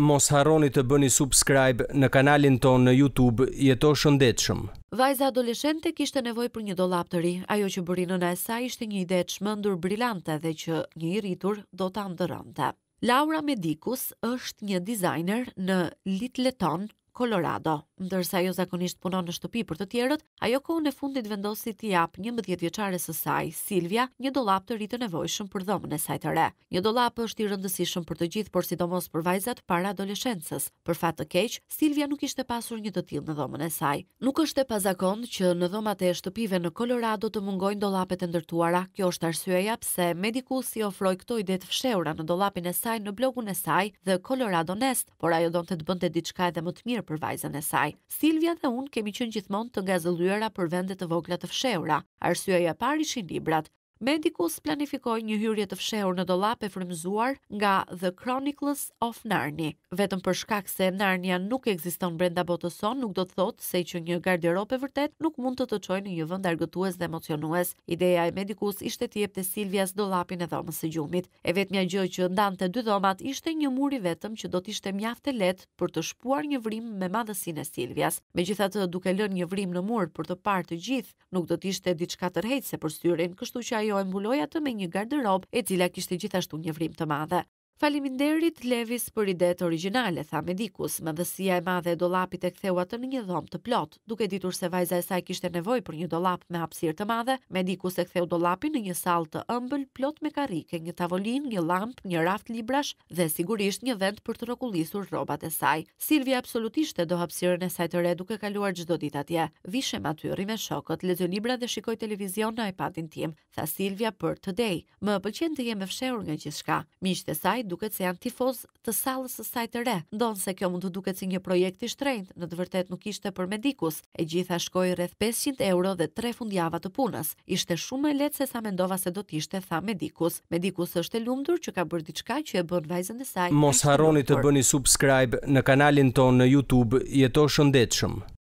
mos harroni të bëni subscribe në kanalin ton në YouTube, jeto shëndetshëm. Vajza adoleshente kishte nevoj për një dollap të ri. Ajo që bëri nëna e saj ishte një ide çmendur brillante dhe që një i rritur do ta ndërronte. Laura Medikus është një designer në Little Ton Colorado. Ndërsa ajo zakonisht punon në shtëpi për të tjerët, ajo kohën e fundit vendosi të jap 11 vjeçare së saj, Silvia, një dollap të rritë nevojshëm për dhomën e saj të re. Një dollap është i rëndësishëm për të gjithë, por sidomos për vajzat para adoleshencës. Për fat të keq, Silvia nuk ishte pasur një të tillë në dhomën e saj. Nuk është e pazakontë që në dhomat e shtëpive në Colorado të mungojnë dollapet e ndërtuara. Kjo është arsyeja pse mediku si ofroi këto ide të fshehura në dollapin e saj në blogun e saj The Colorado Nest, por ajo donte të bënte diçka edhe më të mirë mirë për vajzën e saj. Silvia dhe unë kemi qenë gjithmonë të gazëllyera për vende të vogla të fsheura. Arsyeja e parë ishin librat, Medicus planifikoi një hyrje të fshehur në dollap e frymëzuar nga The Chronicles of Narnia. Vetëm për shkak se Narnia nuk ekziston brenda botës sonë, nuk do të thotë se që një garderobë e vërtet nuk mund të të çojë në një vend argëtues dhe emocionues. Ideja e Medicus ishte të jepte Silvias dollapin e dhomës së gjumit. E vetmja gjë që ndante dy dhomat ishte një mur i vetëm që do të ishte mjaft e lehtë për të shpuar një vrim me madhësinë e Silvias. Megjithatë, duke lënë një vrim në mur për të parë të gjithë, nuk do të ishte diçka tërheqëse për syrin, kështu që krijoi mbuloj atë me një garderob e cila kishte gjithashtu një vrim të madhe. Faleminderit Levis për idet origjinale, tha Medikus, me dhësia e madhe e dollapit e ktheu atë në një dhomë të plot, Duke ditur se vajza e saj kishte nevojë për një dollap me hapësirë të madhe, Medikus e ktheu dollapin në një sallë të ëmbël plot me karrike, një tavolinë, një llampë, një raft librash dhe sigurisht një vend për të rrokullisur rrobat e saj. Silvia absolutisht e do hapsirën e saj të re duke kaluar çdo ditë atje. Vishem aty rri me shokët, lexoj libra dhe shikoj televizion në iPadin tim, tha Silvia për Today. Më pëlqen të jem e fshehur nga gjithçka. Miqtë e saj duket se janë tifoz të sallës së saj të re ndonse kjo mund të duket si një projekt i shtrenjtë në të vërtetë nuk ishte për medikus e gjitha shkoi rreth 500 euro dhe 3 fundjava të punës ishte shumë lehtë se sa mendova se do të ishte tha medikus medikus është i lumtur që ka bërë diçka që e bën vajzën e saj mos harroni të bëni subscribe në kanalin tonë në YouTube jeto shëndetshëm